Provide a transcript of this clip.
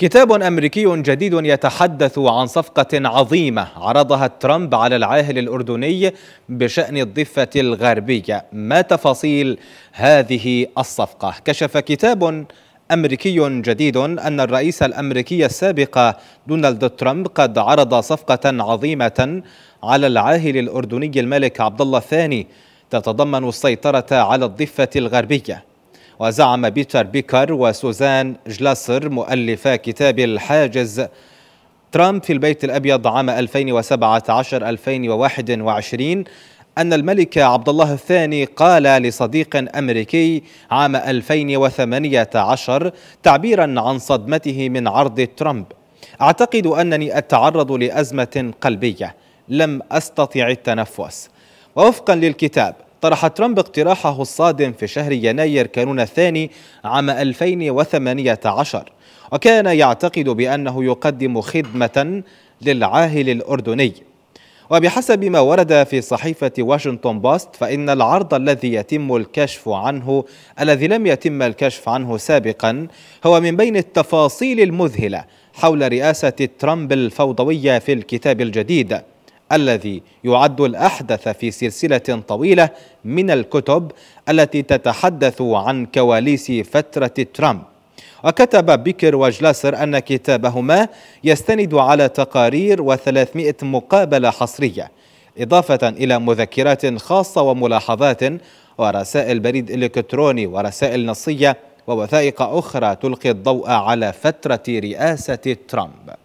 كتاب أمريكي جديد يتحدث عن صفقة عظيمة عرضها ترامب على العاهل الأردني بشأن الضفة الغربية ما تفاصيل هذه الصفقة؟ كشف كتاب أمريكي جديد أن الرئيس الأمريكي السابق دونالد ترامب قد عرض صفقة عظيمة على العاهل الأردني الملك عبد الله الثاني تتضمن السيطرة على الضفة الغربية وزعم بيتر بيكر وسوزان جلاسر مؤلفا كتاب الحاجز ترامب في البيت الأبيض عام 2017-2021 أن الملك عبد الله الثاني قال لصديق أمريكي عام 2018 تعبيرا عن صدمته من عرض ترامب أعتقد أنني أتعرض لأزمة قلبية لم أستطع التنفس ووفقا للكتاب طرح ترامب اقتراحه الصادم في شهر يناير كانون الثاني عام 2018 وكان يعتقد بأنه يقدم خدمة للعاهل الأردني وبحسب ما ورد في صحيفة واشنطن بوست فإن العرض الذي يتم الكشف عنه الذي لم يتم الكشف عنه سابقا هو من بين التفاصيل المذهلة حول رئاسة ترامب الفوضوية في الكتاب الجديد الذي يعد الأحدث في سلسلة طويلة من الكتب التي تتحدث عن كواليس فترة ترامب وكتب بيكر وجلاسر أن كتابهما يستند على تقارير و300 مقابلة حصرية إضافة إلى مذكرات خاصة وملاحظات ورسائل بريد إلكتروني ورسائل نصية ووثائق أخرى تلقي الضوء على فترة رئاسة ترامب